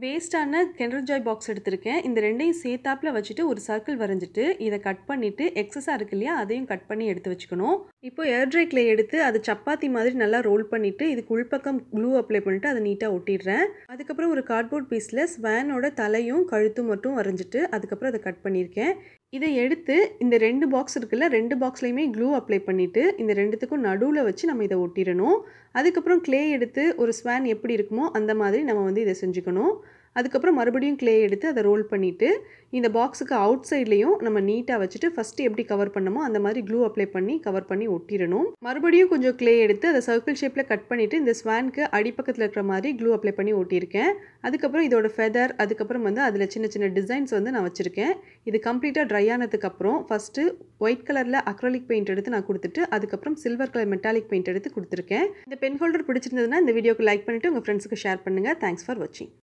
வேஸ்டான கெண்டர் Joy box எடுத்திருக்கேன் இந்த ரெண்டையும் சேத்தாப்பில் வச்சுட்டு ஒரு சர்க்கிள் வரைஞ்சிட்டு இதை கட் பண்ணிவிட்டு எக்ஸஸாக இருக்கு இல்லையா அதையும் கட் பண்ணி எடுத்து வச்சுக்கணும் ஏர் ட்ரை கிளே எடுத்து அது சப்பாத்தி மாதிரி நல்லா ரோல் பண்ணிவிட்டு இதுக்கு உள்பக்கம் க்ளூ அப்ளை பண்ணிவிட்டு அதை நீட்டாக ஒட்டிடுறேன் அதுக்கப்புறம் ஒரு கார்ட்போர்ட் பீஸில் ஸ்வேனோட தலையும் கழுத்தும் மட்டும் வரைஞ்சிட்டு அதுக்கப்புறம் அதை கட் பண்ணியிருக்கேன் இதை எடுத்து இந்த ரெண்டு பாக்ஸ் இருக்குல்ல ரெண்டு பாக்ஸ்லையுமே க்ளூ அப்ளை பண்ணிவிட்டு இந்த ரெண்டுத்துக்கும் நடுவில் வச்சு நம்ம இதை ஒட்டிடணும் அதுக்கப்புறம் கிளே எடுத்து ஒரு ஸ்வேன் எப்படி இருக்குமோ அந்த மாதிரி நம்ம வந்து இதை செஞ்சுக்கணும் அதுக்கப்புறம் மறுபடியும் கிளே எடுத்து அதை ரோல் பண்ணிவிட்டு இந்த பாக்ஸுக்கு அவுட் சைட்லேயும் நம்ம நீட்டாக வச்சுட்டு ஃபஸ்ட்டு எப்படி கவர் பண்ணமோ அந்த மாதிரி க்ளூ அப்ளை பண்ணி கவர் பண்ணி ஒட்டிடணும் மறுபடியும் கொஞ்சம் கிளே எடுத்து அதை சர்க்கிள் ஷேப்பில் கட் பண்ணிவிட்டு இந்த ஸ்வானுக்கு அடிப்பக்கத்தில் இருக்கிற மாதிரி க்ளூ அப்ளை பண்ணி ஒட்டியிருக்கேன் அதுக்கப்புறம் இதோட ஃபெதர் அதுக்கப்புறம் வந்து அதில் சின்ன சின்ன டிசைன்ஸ் வந்து நான் வச்சுருக்கேன் இது கம்ப்ளீட்டாக ட்ரை ஆனதுக்கப்புறம் ஃபஸ்ட்டு ஒயிட் கலரில் அக்ரலிக் பெயிண்ட் எடுத்து நான் கொடுத்துட்டு அதுக்கப்புறம் சில்வர் கலர் மெட்டாலிக் பெயிண்ட் எடுத்து கொடுத்துருக்கேன் இந்த பென் ஹோல்டர் பிடிச்சிருந்ததுன்னா இந்த வீடியோக்கு லைக் பண்ணிவிட்டு உங்கள் ஃப்ரெண்ட்ஸுக்கு ஷேர் பண்ணுங்கள் தேங்க்ஸ் ஃபார் வாட்சிங்